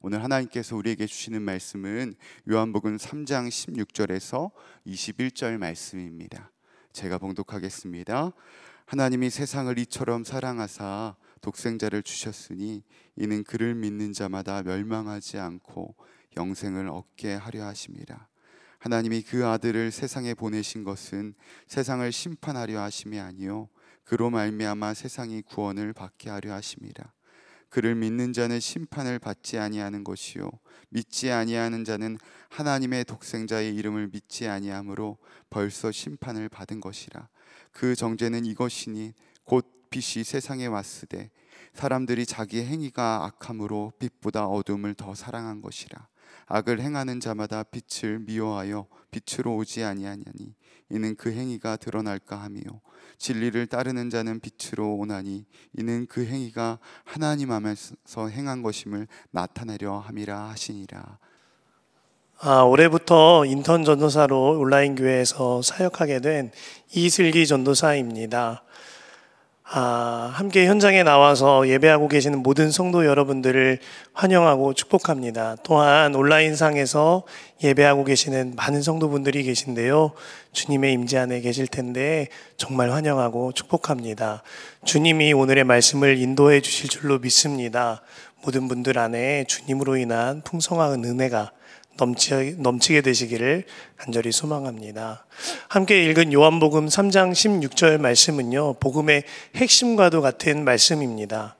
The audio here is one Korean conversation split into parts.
오늘 하나님께서 우리에게 주시는 말씀은 요한복음 3장 16절에서 21절 말씀입니다. 제가 봉독하겠습니다. 하나님이 세상을 이처럼 사랑하사 독생자를 주셨으니 이는 그를 믿는 자마다 멸망하지 않고 영생을 얻게 하려 하심이라. 하나님이 그 아들을 세상에 보내신 것은 세상을 심판하려 하심이 아니요 그로 말미암아 세상이 구원을 받게 하려 하심이라. 그를 믿는 자는 심판을 받지 아니하는 것이요 믿지 아니하는 자는 하나님의 독생자의 이름을 믿지 아니하므로 벌써 심판을 받은 것이라 그 정죄는 이것이니 곧 빛이 세상에 왔으되 사람들이 자기 행위가 악함으로 빛보다 어둠을 더 사랑한 것이라 악을 행하는 자마다 빛을 미워하여 빛으로 오지 아니하냐니 이는 그 행위가 드러날까 함이요 진리를 따르는 자는 빛으로 오나니 이는 그 행위가 하나님 앞에서 행한 것임을 나타내려 함이라 하시니라 아, 올해부터 인턴 전도사로 온라인 교회에서 사역하게 된 이슬기 전도사입니다. 아, 함께 현장에 나와서 예배하고 계시는 모든 성도 여러분들을 환영하고 축복합니다. 또한 온라인상에서 예배하고 계시는 많은 성도분들이 계신데요. 주님의 임재 안에 계실 텐데 정말 환영하고 축복합니다. 주님이 오늘의 말씀을 인도해 주실 줄로 믿습니다. 모든 분들 안에 주님으로 인한 풍성한 은혜가 넘치, 넘치게 되시기를 간절히 소망합니다. 함께 읽은 요한복음 3장 16절 말씀은요, 복음의 핵심과도 같은 말씀입니다.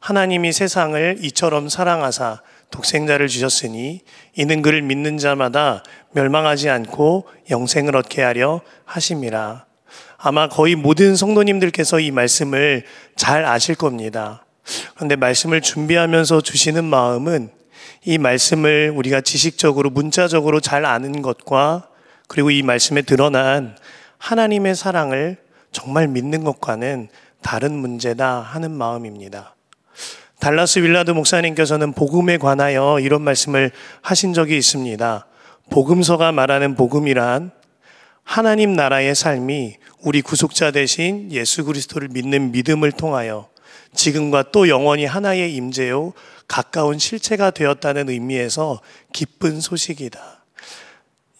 하나님이 세상을 이처럼 사랑하사 독생자를 주셨으니 이는 그를 믿는 자마다 멸망하지 않고 영생을 얻게 하려 하심이라. 아마 거의 모든 성도님들께서 이 말씀을 잘 아실 겁니다. 그런데 말씀을 준비하면서 주시는 마음은 이 말씀을 우리가 지식적으로 문자적으로 잘 아는 것과 그리고 이 말씀에 드러난 하나님의 사랑을 정말 믿는 것과는 다른 문제다 하는 마음입니다. 달라스 윌라드 목사님께서는 복음에 관하여 이런 말씀을 하신 적이 있습니다. 복음서가 말하는 복음이란 하나님 나라의 삶이 우리 구속자 대신 예수 그리스도를 믿는 믿음을 통하여 지금과 또 영원히 하나의 임재요 가까운 실체가 되었다는 의미에서 기쁜 소식이다.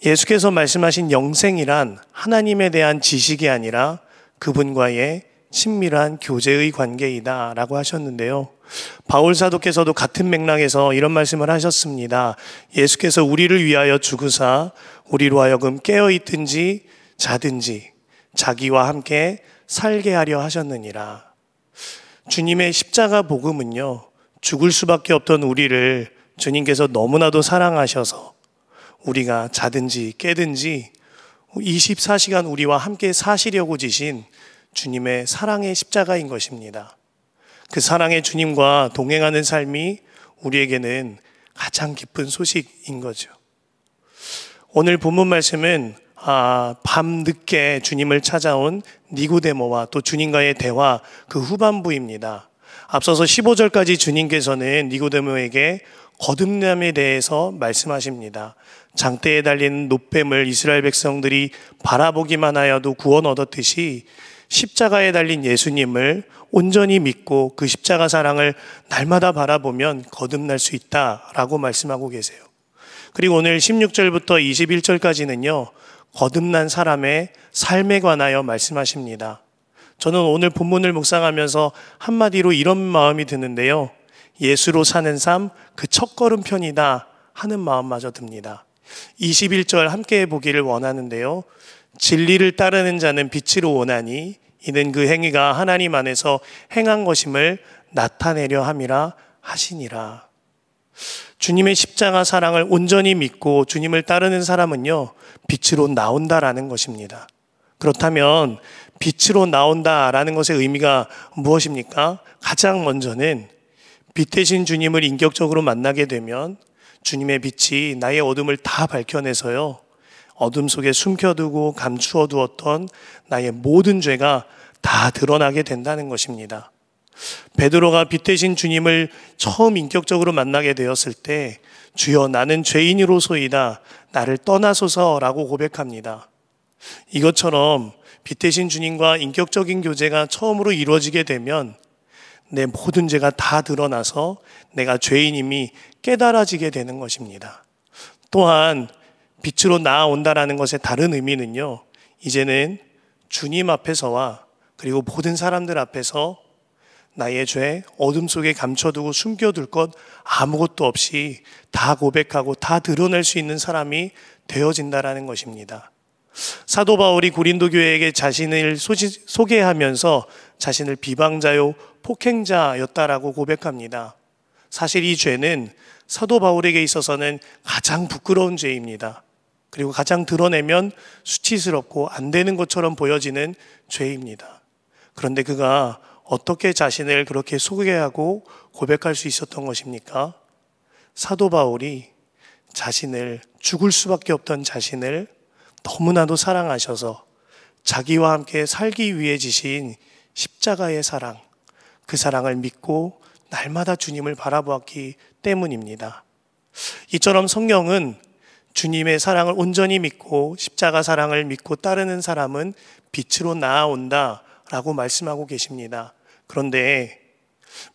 예수께서 말씀하신 영생이란 하나님에 대한 지식이 아니라 그분과의 친밀한 교제의 관계이다 라고 하셨는데요. 바울사도께서도 같은 맥락에서 이런 말씀을 하셨습니다. 예수께서 우리를 위하여 죽으사 우리로 하여금 깨어있든지 자든지 자기와 함께 살게 하려 하셨느니라. 주님의 십자가 복음은요, 죽을 수밖에 없던 우리를 주님께서 너무나도 사랑하셔서 우리가 자든지 깨든지 24시간 우리와 함께 사시려고 지신 주님의 사랑의 십자가인 것입니다. 그 사랑의 주님과 동행하는 삶이 우리에게는 가장 기쁜 소식인 거죠. 오늘 본문 말씀은 아, 밤 늦게 주님을 찾아온 니고데모와 또 주님과의 대화 그 후반부입니다. 앞서서 15절까지 주님께서는 니고데모에게 거듭남에 대해서 말씀하십니다. 장대에 달린 노뱀을 이스라엘 백성들이 바라보기만 하여도 구원 얻었듯이 십자가에 달린 예수님을 온전히 믿고 그 십자가 사랑을 날마다 바라보면 거듭날 수 있다라고 말씀하고 계세요. 그리고 오늘 16절부터 21절까지는요. 거듭난 사람의 삶에 관하여 말씀하십니다. 저는 오늘 본문을 묵상하면서 한마디로 이런 마음이 드는데요. 예수로 사는 삶, 그 첫걸음 편이다 하는 마음마저 듭니다. 21절 함께 보기를 원하는데요. 진리를 따르는 자는 빛으로 오나니 이는 그 행위가 하나님 안에서 행한 것임을 나타내려 함이라 하시니라. 주님의 십자가 사랑을 온전히 믿고 주님을 따르는 사람은요, 빛으로 나온다라는 것입니다. 그렇다면 빛으로 나온다라는 것의 의미가 무엇입니까? 가장 먼저는 빛 대신 주님을 인격적으로 만나게 되면 주님의 빛이 나의 어둠을 다 밝혀내서요. 어둠 속에 숨겨두고 감추어 두었던 나의 모든 죄가 다 드러나게 된다는 것입니다. 베드로가 빛 대신 주님을 처음 인격적으로 만나게 되었을 때 주여 나는 죄인으로서이다 나를 떠나소서라고 고백합니다. 이것처럼 빛 대신 주님과 인격적인 교제가 처음으로 이루어지게 되면 내 모든 죄가 다 드러나서 내가 죄인임이 깨달아지게 되는 것입니다. 또한 빛으로 나아온다라는 것의 다른 의미는요. 이제는 주님 앞에서와 그리고 모든 사람들 앞에서 나의 죄 어둠 속에 감춰두고 숨겨둘 것 아무것도 없이 다 고백하고 다 드러낼 수 있는 사람이 되어진다라는 것입니다. 사도 바울이 고린도 교회에게 자신을 소지, 소개하면서 자신을 비방자요 폭행자였다라고 고백합니다. 사실 이 죄는 사도 바울에게 있어서는 가장 부끄러운 죄입니다. 그리고 가장 드러내면 수치스럽고 안 되는 것처럼 보여지는 죄입니다. 그런데 그가 어떻게 자신을 그렇게 소개하고 고백할 수 있었던 것입니까? 사도 바울이 자신을 죽을 수밖에 없던 자신을 너무나도 사랑하셔서 자기와 함께 살기 위해 지신 십자가의 사랑, 그 사랑을 믿고 날마다 주님을 바라보았기 때문입니다. 이처럼 성경은 주님의 사랑을 온전히 믿고 십자가 사랑을 믿고 따르는 사람은 빛으로 나아온다 라고 말씀하고 계십니다. 그런데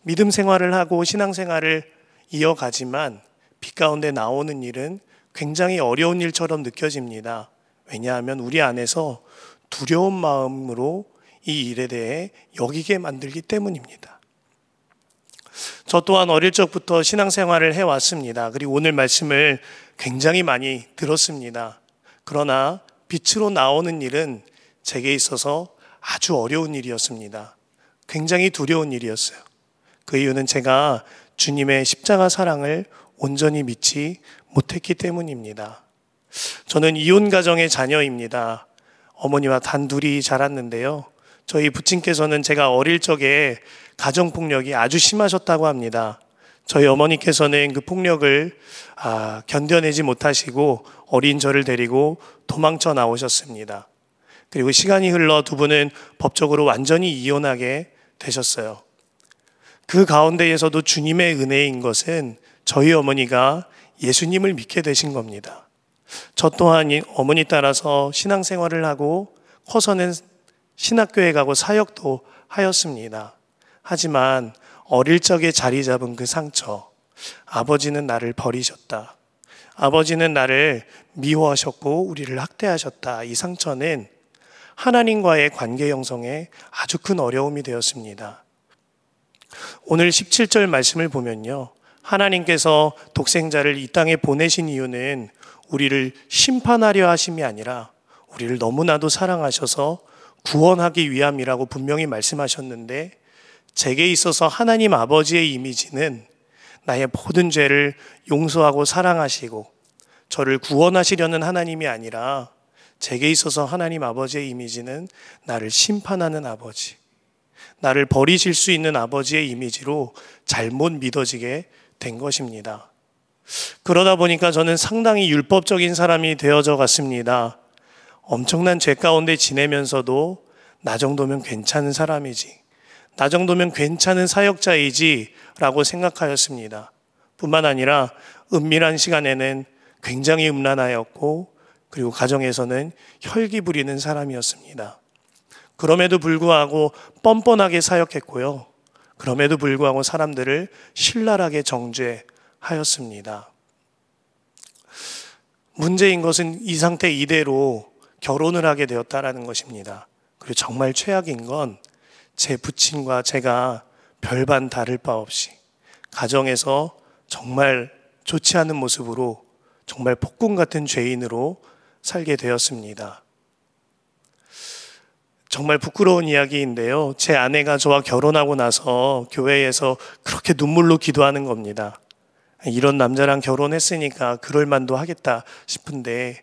믿음 생활을 하고 신앙 생활을 이어가지만 빛 가운데 나오는 일은 굉장히 어려운 일처럼 느껴집니다. 왜냐하면 우리 안에서 두려운 마음으로 이 일에 대해 여기게 만들기 때문입니다. 저 또한 어릴 적부터 신앙생활을 해왔습니다. 그리고 오늘 말씀을 굉장히 많이 들었습니다. 그러나 빛으로 나오는 일은 제게 있어서 아주 어려운 일이었습니다. 굉장히 두려운 일이었어요. 그 이유는 제가 주님의 십자가 사랑을 온전히 믿지 못했기 때문입니다. 저는 이혼 가정의 자녀입니다. 어머니와 단둘이 자랐는데요. 저희 부친께서는 제가 어릴 적에 가정폭력이 아주 심하셨다고 합니다. 저희 어머니께서는 그 폭력을 아, 견뎌내지 못하시고 어린 저를 데리고 도망쳐 나오셨습니다. 그리고 시간이 흘러 두 분은 법적으로 완전히 이혼하게 되셨어요. 그 가운데에서도 주님의 은혜인 것은 저희 어머니가 예수님을 믿게 되신 겁니다. 저 또한 어머니 따라서 신앙생활을 하고 커서는 신학교에 가고 사역도 하였습니다. 하지만 어릴 적에 자리 잡은 그 상처, 아버지는 나를 버리셨다. 아버지는 나를 미워하셨고 우리를 학대하셨다. 이 상처는 하나님과의 관계 형성에 아주 큰 어려움이 되었습니다. 오늘 17절 말씀을 보면요. 하나님께서 독생자를 이 땅에 보내신 이유는 우리를 심판하려 하심이 아니라 우리를 너무나도 사랑하셔서 구원하기 위함이라고 분명히 말씀하셨는데 제게 있어서 하나님 아버지의 이미지는 나의 모든 죄를 용서하고 사랑하시고 저를 구원하시려는 하나님이 아니라 제게 있어서 하나님 아버지의 이미지는 나를 심판하는 아버지, 나를 버리실 수 있는 아버지의 이미지로 잘못 믿어지게 된 것입니다. 그러다 보니까 저는 상당히 율법적인 사람이 되어져 갔습니다. 엄청난 죄 가운데 지내면서도 나 정도면 괜찮은 사람이지. 나 정도면 괜찮은 사역자이지. 라고 생각하였습니다. 뿐만 아니라 은밀한 시간에는 굉장히 음란하였고 그리고 가정에서는 혈기 부리는 사람이었습니다. 그럼에도 불구하고 뻔뻔하게 사역했고요. 그럼에도 불구하고 사람들을 신랄하게 정죄하였습니다. 문제인 것은 이 상태 이대로 결혼을 하게 되었다라는 것입니다. 그리고 정말 최악인 건 제 부친과 제가 별반 다를 바 없이 가정에서 정말 좋지 않은 모습으로 정말 폭군 같은 죄인으로 살게 되었습니다. 정말 부끄러운 이야기인데요. 제 아내가 저와 결혼하고 나서 교회에서 그렇게 눈물로 기도하는 겁니다. 이런 남자랑 결혼했으니까 그럴만도 하겠다 싶은데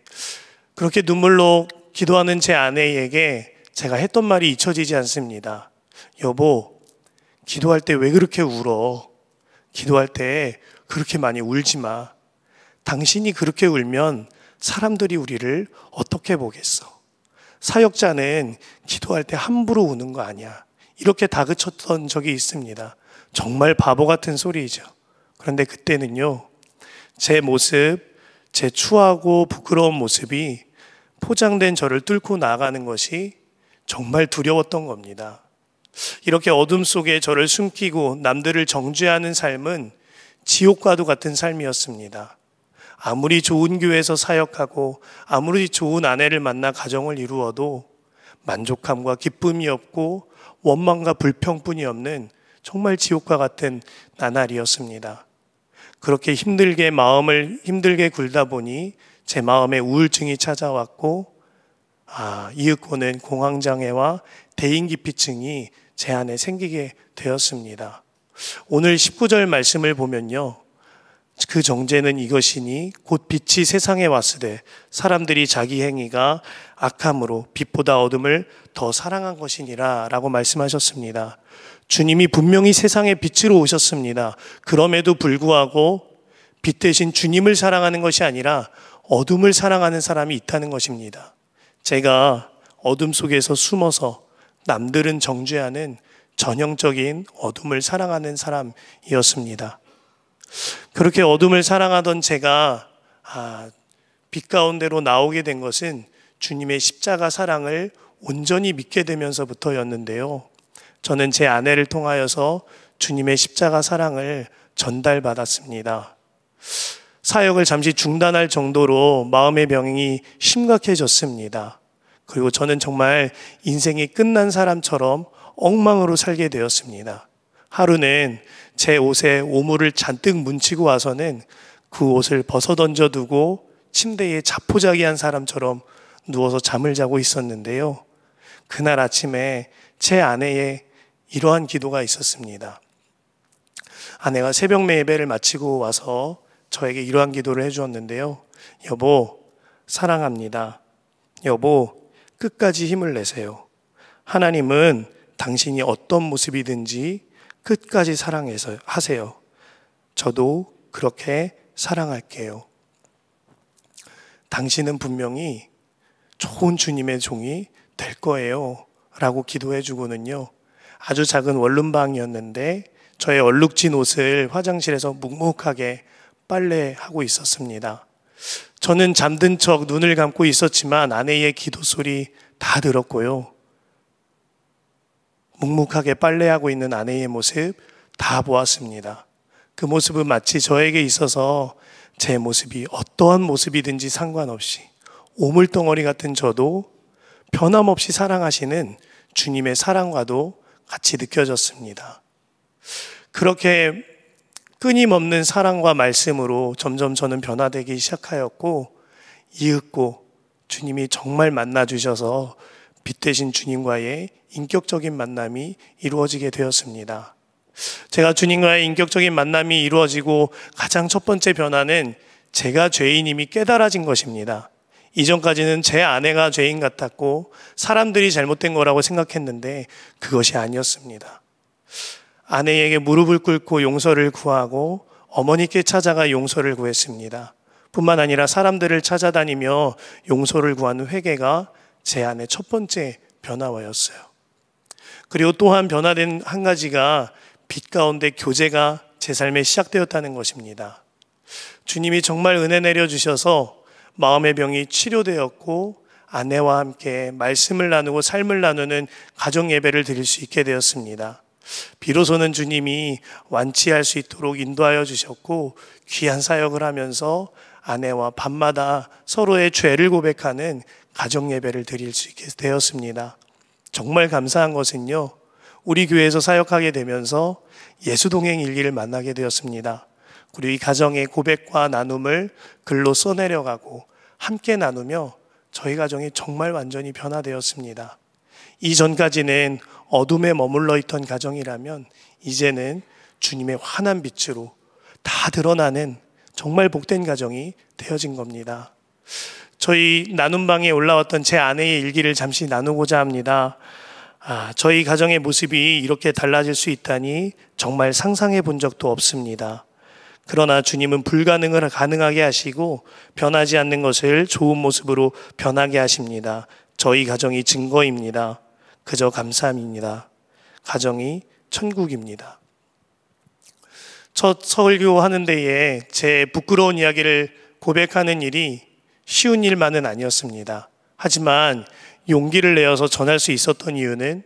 그렇게 눈물로 기도하는 제 아내에게 제가 했던 말이 잊혀지지 않습니다. 여보, 기도할 때 왜 그렇게 울어? 기도할 때 그렇게 많이 울지 마. 당신이 그렇게 울면 사람들이 우리를 어떻게 보겠어? 사역자는 기도할 때 함부로 우는 거 아니야. 이렇게 다그쳤던 적이 있습니다. 정말 바보 같은 소리이죠. 그런데 그때는요, 제 모습, 제 추하고 부끄러운 모습이 포장된 저를 뚫고 나가는 것이 정말 두려웠던 겁니다. 이렇게 어둠 속에 저를 숨기고 남들을 정죄하는 삶은 지옥과도 같은 삶이었습니다. 아무리 좋은 교회에서 사역하고 아무리 좋은 아내를 만나 가정을 이루어도 만족함과 기쁨이 없고 원망과 불평뿐이 없는 정말 지옥과 같은 나날이었습니다. 그렇게 힘들게 마음을 힘들게 굴다 보니 제 마음에 우울증이 찾아왔고 아, 이윽고는 공황장애와 대인기피증이 제 안에 생기게 되었습니다. 오늘 19절 말씀을 보면요. 그정제는 이것이니 곧 빛이 세상에 왔으되 사람들이 자기 행위가 악함으로 빛보다 어둠을 더 사랑한 것이니라라고 말씀하셨습니다. 주님이 분명히 세상에 빛으로 오셨습니다. 그럼에도 불구하고 빛 대신 주님을 사랑하는 것이 아니라 어둠을 사랑하는 사람이 있다는 것입니다. 제가 어둠 속에서 숨어서 남들은 정죄하는 전형적인 어둠을 사랑하는 사람이었습니다. 그렇게 어둠을 사랑하던 제가 아, 빛 가운데로 나오게 된 것은 주님의 십자가 사랑을 온전히 믿게 되면서부터였는데요. 저는 제 아내를 통하여서 주님의 십자가 사랑을 전달받았습니다. 사역을 잠시 중단할 정도로 마음의 병이 심각해졌습니다. 그리고 저는 정말 인생이 끝난 사람처럼 엉망으로 살게 되었습니다. 하루는 제 옷에 오물을 잔뜩 뭉치고 와서는 그 옷을 벗어 던져두고 침대에 자포자기한 사람처럼 누워서 잠을 자고 있었는데요. 그날 아침에 제 아내의 이러한 기도가 있었습니다. 아내가 새벽 예배를 마치고 와서 저에게 이러한 기도를 해주었는데요. 여보, 사랑합니다. 여보, 끝까지 힘을 내세요. 하나님은 당신이 어떤 모습이든지 끝까지 사랑해서 하세요. 저도 그렇게 사랑할게요. 당신은 분명히 좋은 주님의 종이 될 거예요. 라고 기도해 주고는요. 아주 작은 원룸방이었는데 저의 얼룩진 옷을 화장실에서 묵묵하게 빨래하고 있었습니다. 저는 잠든 척 눈을 감고 있었지만 아내의 기도 소리 다 들었고요. 묵묵하게 빨래하고 있는 아내의 모습 다 보았습니다. 그 모습은 마치 저에게 있어서 제 모습이 어떠한 모습이든지 상관없이 오물덩어리 같은 저도 변함없이 사랑하시는 주님의 사랑과도 같이 느껴졌습니다. 그렇게 끊임없는 사랑과 말씀으로 점점 저는 변화되기 시작하였고, 이윽고 주님이 정말 만나주셔서 빛 대신 주님과의 인격적인 만남이 이루어지게 되었습니다. 제가 주님과의 인격적인 만남이 이루어지고 가장 첫 번째 변화는 제가 죄인임이 깨달아진 것입니다. 이전까지는 제 아내가 죄인 같았고 사람들이 잘못된 거라고 생각했는데 그것이 아니었습니다. 아내에게 무릎을 꿇고 용서를 구하고 어머니께 찾아가 용서를 구했습니다. 뿐만 아니라 사람들을 찾아다니며 용서를 구하는 회개가 제 안의 첫 번째 변화와였어요. 그리고 또한 변화된 한 가지가 빛 가운데 교제가 제 삶에 시작되었다는 것입니다. 주님이 정말 은혜 내려주셔서 마음의 병이 치료되었고 아내와 함께 말씀을 나누고 삶을 나누는 가정 예배를 드릴 수 있게 되었습니다. 비로소는 주님이 완치할 수 있도록 인도하여 주셨고 귀한 사역을 하면서 아내와 밤마다 서로의 죄를 고백하는 가정 예배를 드릴 수 있게 되었습니다. 정말 감사한 것은요. 우리 교회에서 사역하게 되면서 예수동행 일기를 만나게 되었습니다. 그리고 이 가정의 고백과 나눔을 글로 써내려가고 함께 나누며 저희 가정이 정말 완전히 변화되었습니다. 이전까지는 어둠에 머물러 있던 가정이라면 이제는 주님의 환한 빛으로 다 드러나는 정말 복된 가정이 되어진 겁니다. 저희 나눔방에 올라왔던 제 아내의 일기를 잠시 나누고자 합니다. 아, 저희 가정의 모습이 이렇게 달라질 수 있다니 정말 상상해 본 적도 없습니다. 그러나 주님은 불가능을 가능하게 하시고 변하지 않는 것을 좋은 모습으로 변하게 하십니다. 저희 가정이 증거입니다. 그저 감사합니다. 가정이 천국입니다. 첫 서울교 하는 데에 제 부끄러운 이야기를 고백하는 일이 쉬운 일만은 아니었습니다. 하지만 용기를 내어서 전할 수 있었던 이유는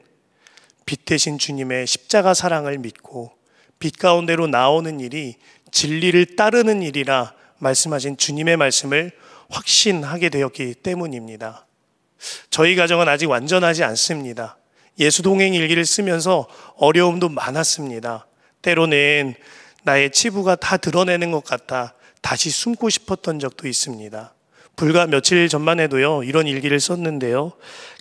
빛 대신 주님의 십자가 사랑을 믿고 빛 가운데로 나오는 일이 진리를 따르는 일이라 말씀하신 주님의 말씀을 확신하게 되었기 때문입니다. 저희 가정은 아직 완전하지 않습니다. 예수 동행 일기를 쓰면서 어려움도 많았습니다. 때로는 나의 치부가 다 드러내는 것 같아 다시 숨고 싶었던 적도 있습니다. 불과 며칠 전만 해도요, 이런 일기를 썼는데요.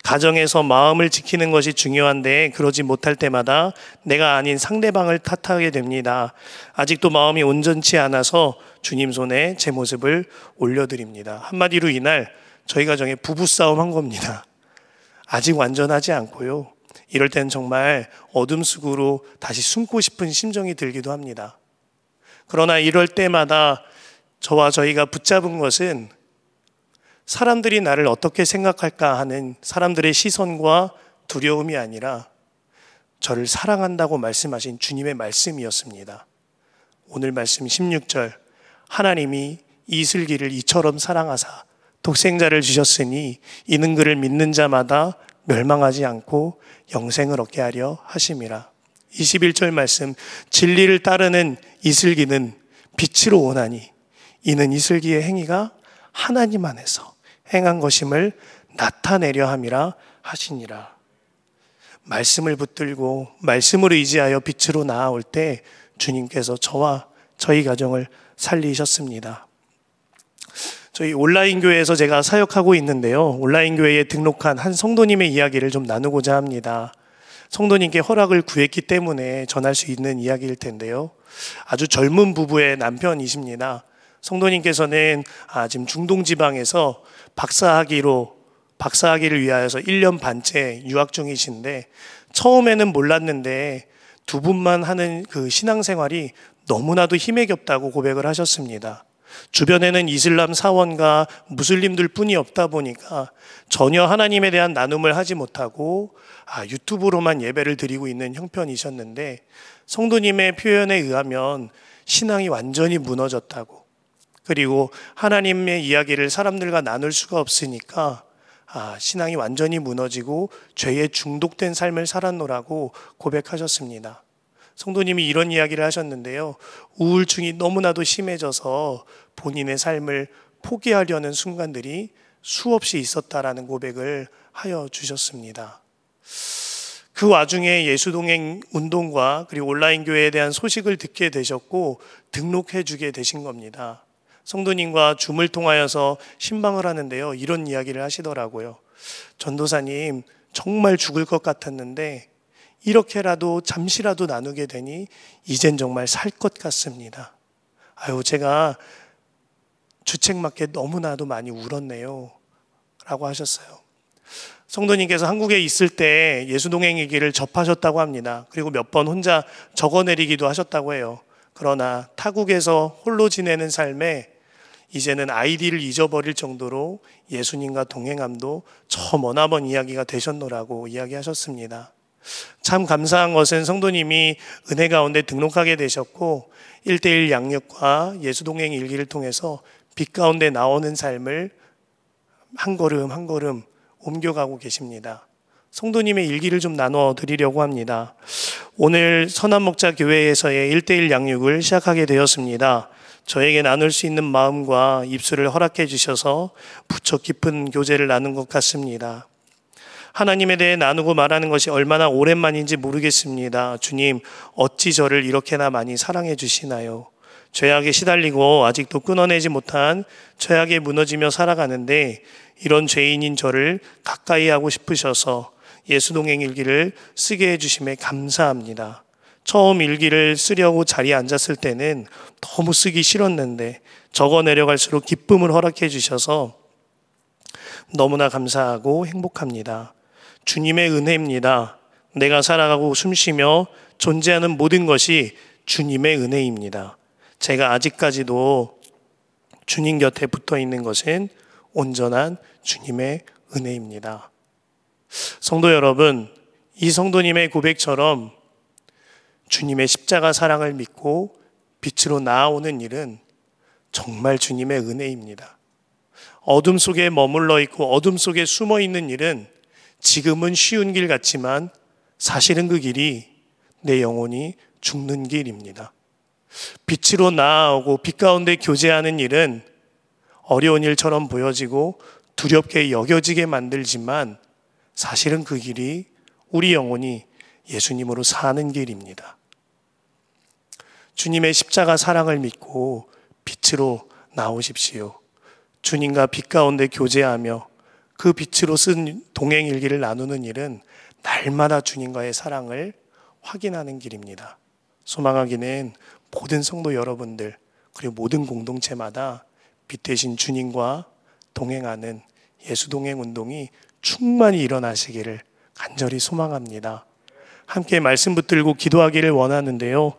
가정에서 마음을 지키는 것이 중요한데 그러지 못할 때마다 내가 아닌 상대방을 탓하게 됩니다. 아직도 마음이 온전치 않아서 주님 손에 제 모습을 올려드립니다. 한마디로 이날 저희 가정에 부부싸움 한 겁니다. 아직 완전하지 않고요. 이럴 땐 정말 어둠 속으로 다시 숨고 싶은 심정이 들기도 합니다. 그러나 이럴 때마다 저와 저희가 붙잡은 것은 사람들이 나를 어떻게 생각할까 하는 사람들의 시선과 두려움이 아니라 저를 사랑한다고 말씀하신 주님의 말씀이었습니다. 오늘 말씀 16절 하나님이 이슬기를 이처럼 사랑하사 독생자를 주셨으니 이는 그를 믿는 자마다 멸망하지 않고 영생을 얻게 하려 하심이라. 21절 말씀 진리를 따르는 이슬기는 빛으로 원하니 이는 이슬기의 행위가 하나님 안에서 행한 것임을 나타내려 함이라 하시니라. 말씀을 붙들고 말씀으로 의지하여 빛으로 나아올 때 주님께서 저와 저희 가정을 살리셨습니다. 저희 온라인 교회에서 제가 사역하고 있는데요. 온라인 교회에 등록한 한 성도님의 이야기를 좀 나누고자 합니다. 성도님께 허락을 구했기 때문에 전할 수 있는 이야기일 텐데요. 아주 젊은 부부의 남편이십니다. 성도님께서는 아, 지금 중동 지방에서 박사학위로 박사학위를 위하여서 1년 반째 유학 중이신데 처음에는 몰랐는데 두 분만 하는 그 신앙생활이 너무나도 힘에 겹다고 고백을 하셨습니다. 주변에는 이슬람 사원과 무슬림들 뿐이 없다 보니까 전혀 하나님에 대한 나눔을 하지 못하고 아, 유튜브로만 예배를 드리고 있는 형편이셨는데 성도님의 표현에 의하면 신앙이 완전히 무너졌다고 그리고 하나님의 이야기를 사람들과 나눌 수가 없으니까 아, 신앙이 완전히 무너지고 죄에 중독된 삶을 살았노라고 고백하셨습니다. 성도님이 이런 이야기를 하셨는데요. 우울증이 너무나도 심해져서 본인의 삶을 포기하려는 순간들이 수없이 있었다라는 고백을 하여 주셨습니다. 그 와중에 예수동행 운동과 그리고 온라인 교회에 대한 소식을 듣게 되셨고 등록해 주게 되신 겁니다. 성도님과 줌을 통하여서 신방을 하는데요. 이런 이야기를 하시더라고요. 전도사님, 정말 죽을 것 같았는데 이렇게라도 잠시라도 나누게 되니 이젠 정말 살 것 같습니다. 아유, 제가 주책맞게 너무나도 많이 울었네요. 라고 하셨어요. 성도님께서 한국에 있을 때 예수동행 얘기를 접하셨다고 합니다. 그리고 몇 번 혼자 적어내리기도 하셨다고 해요. 그러나 타국에서 홀로 지내는 삶에 이제는 아이디를 잊어버릴 정도로 예수님과 동행함도 저 머나먼 이야기가 되셨노라고 이야기하셨습니다. 참 감사한 것은 성도님이 은혜 가운데 등록하게 되셨고 1대1 양육과 예수동행 일기를 통해서 빛 가운데 나오는 삶을 한 걸음 한 걸음 옮겨가고 계십니다. 성도님의 일기를 좀 나눠 드리려고 합니다. 오늘 선한 목자 교회에서의 1대1 양육을 시작하게 되었습니다. 저에게 나눌 수 있는 마음과 입술을 허락해 주셔서 부쩍 깊은 교제를 나눈 것 같습니다. 하나님에 대해 나누고 말하는 것이 얼마나 오랜만인지 모르겠습니다. 주님, 어찌 저를 이렇게나 많이 사랑해 주시나요? 죄악에 시달리고 아직도 끊어내지 못한 죄악에 무너지며 살아가는데 이런 죄인인 저를 가까이 하고 싶으셔서 예수동행 일기를 쓰게 해주심에 감사합니다. 처음 일기를 쓰려고 자리에 앉았을 때는 너무 쓰기 싫었는데 적어 내려갈수록 기쁨을 허락해 주셔서 너무나 감사하고 행복합니다. 주님의 은혜입니다. 내가 살아가고 숨쉬며 존재하는 모든 것이 주님의 은혜입니다. 제가 아직까지도 주님 곁에 붙어 있는 것은 온전한 주님의 은혜입니다. 성도 여러분, 이 성도님의 고백처럼 주님의 십자가 사랑을 믿고 빛으로 나아오는 일은 정말 주님의 은혜입니다. 어둠 속에 머물러 있고 어둠 속에 숨어 있는 일은 지금은 쉬운 길 같지만 사실은 그 길이 내 영혼이 죽는 길입니다. 빛으로 나아오고 빛 가운데 교제하는 일은 어려운 일처럼 보여지고 두렵게 여겨지게 만들지만 사실은 그 길이 우리 영혼이 예수님으로 사는 길입니다. 주님의 십자가 사랑을 믿고 빛으로 나오십시오. 주님과 빛 가운데 교제하며 그 빛으로 쓴 동행일기를 나누는 일은 날마다 주님과의 사랑을 확인하는 길입니다. 소망하기는 모든 성도 여러분들 그리고 모든 공동체마다 빛 대신 주님과 동행하는 예수 동행 운동이 충만히 일어나시기를 간절히 소망합니다. 함께 말씀 붙들고 기도하기를 원하는데요.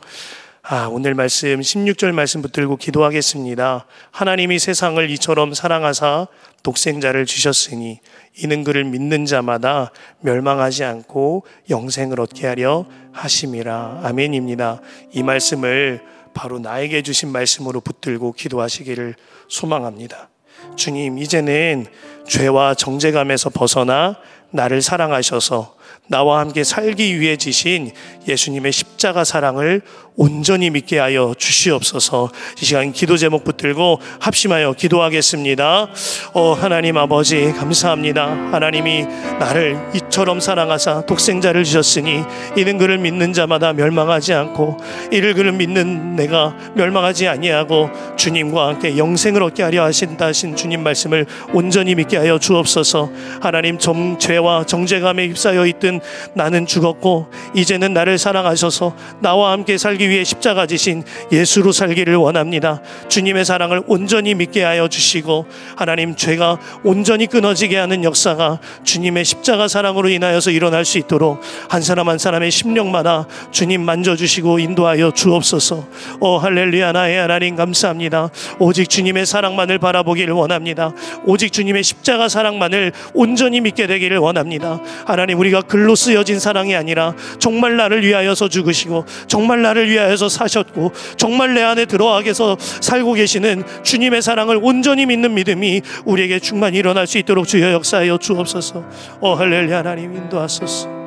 아, 오늘 말씀 16절 말씀 붙들고 기도하겠습니다. 하나님이 세상을 이처럼 사랑하사 독생자를 주셨으니 이는 그를 믿는 자마다 멸망하지 않고 영생을 얻게 하려 하심이라. 아멘입니다. 이 말씀을 바로 나에게 주신 말씀으로 붙들고 기도하시기를 소망합니다. 주님, 이제는 죄와 정죄감에서 벗어나 나를 사랑하셔서 나와 함께 살기 위해 지신 예수님의 십자가 사랑을 온전히 믿게 하여 주시옵소서. 이 시간 기도 제목 붙들고 합심하여 기도하겠습니다. 어, 하나님 아버지 감사합니다. 하나님이 나를 이처럼 사랑하사 독생자를 주셨으니 이는 그를 믿는 자마다 멸망하지 않고 이를 그를 믿는 내가 멸망하지 아니하고 주님과 함께 영생을 얻게 하려 하신다 하신 주님 말씀을 온전히 믿게 하여 주옵소서. 하나님 좀 죄와 정죄감에 휩싸여 있던 죽었든 나는 죽었고 이제는 나를 사랑하셔서 나와 함께 살기 위해 십자가 지신 예수로 살기를 원합니다. 주님의 사랑을 온전히 믿게 하여 주시고 하나님 죄가 온전히 끊어지게 하는 역사가 주님의 십자가 사랑으로 인하여서 일어날 수 있도록 한 사람 한 사람의 심령마다 주님 만져주시고 인도하여 주옵소서. 오 할렐루야 나의 하나님 감사합니다. 오직 주님의 사랑만을 바라보기 원합니다. 오직 주님의 십자가 사랑만을 온전히 믿게 되기를 원합니다. 하나님 우리가 글로 쓰여진 사랑이 아니라 정말 나를 위하여서 죽으시고 정말 나를 위하여서 사셨고 정말 내 안에 들어와서 살고 계시는 주님의 사랑을 온전히 믿는 믿음이 우리에게 충만히 일어날 수 있도록 주여 역사하여 주옵소서. 어 할렐루야 하나님 인도하소서.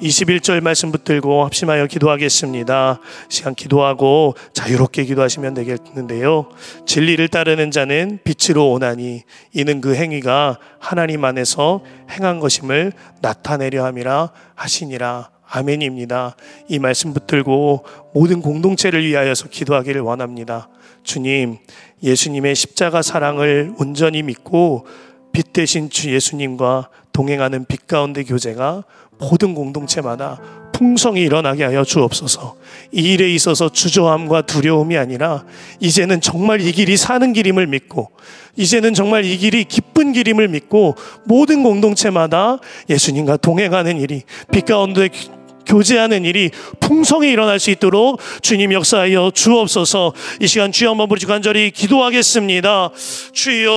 21절 말씀 붙들고 합심하여 기도하겠습니다. 시간 기도하고 자유롭게 기도하시면 되겠는데요. 진리를 따르는 자는 빛으로 오나니 이는 그 행위가 하나님 안에서 행한 것임을 나타내려 함이라 하시니라. 아멘입니다. 이 말씀 붙들고 모든 공동체를 위하여서 기도하기를 원합니다. 주님, 예수님의 십자가 사랑을 온전히 믿고 빛 대신 주 예수님과 동행하는 빛 가운데 교제가 모든 공동체마다 풍성이 일어나게 하여 주옵소서. 이 일에 있어서 주저함과 두려움이 아니라 이제는 정말 이 길이 사는 길임을 믿고 이제는 정말 이 길이 기쁜 길임을 믿고 모든 공동체마다 예수님과 동행하는 일이 빛 가운데 교제하는 일이 풍성히 일어날 수 있도록 주님 역사하여 주옵소서 이 시간 주여 한번 부르짖고 간절히 기도하겠습니다 주여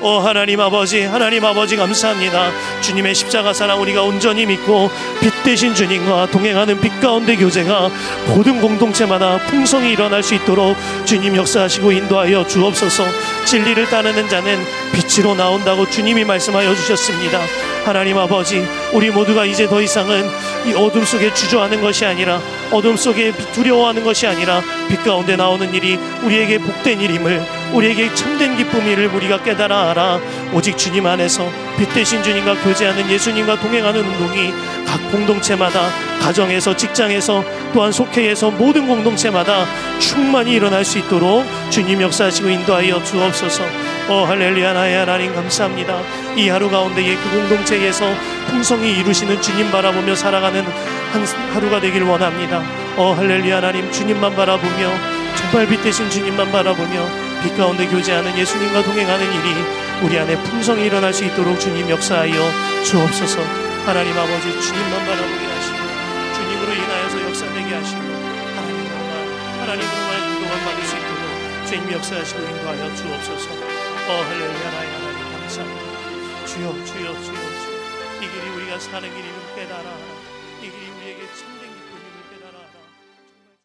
오 어, 하나님 아버지 하나님 아버지 감사합니다 주님의 십자가 사랑 우리가 온전히 믿고 빛 대신 주님과 동행하는 빛 가운데 교제가 모든 공동체마다 풍성히 일어날 수 있도록 주님 역사하시고 인도하여 주옵소서 진리를 따르는 자는 빛으로 나온다고 주님이 말씀하여 주셨습니다 하나님 아버지 우리 모두가 이제 더 이상은 이 어둠 속에 주저하는 것이 아니라 어둠 속에 두려워하는 것이 아니라 빛 가운데 나오는 일이 우리에게 복된 일임을 우리에게 참된 기쁨이를 우리가 깨달아 알아 오직 주님 안에서 빛 대신 주님과 교제하는 예수님과 동행하는 운동이 각 공동체마다 가정에서 직장에서 또한 속회에서 모든 공동체마다 충만히 일어날 수 있도록 주님 역사하시고 인도하여 주옵소서 어 할렐루야 나의 하나님 감사합니다 이 하루 가운데에 예, 그 공동체에서 풍성히 이루시는 주님 바라보며 살아가는 한 하루가 되길 원합니다. 어 할렐루야 하나님 주님만 바라보며 정말 빛 대신 주님만 바라보며 빛 가운데 교제하는 예수님과 동행하는 일이 우리 안에 풍성히 일어날 수 있도록 주님 역사하여 주옵소서 하나님 아버지 주님만 바라보게 하시고 주님으로 인하여서 역사되게 하시고 하나님으로만 하나님으로만 인도만 받을 수 있도록 주님 역사하시고 인도하여 주옵소서 어 할렐루야 나의 하나님 감사합니다 주여 주여 주여 주여 이 길이 우리가 사는 길임을 깨달아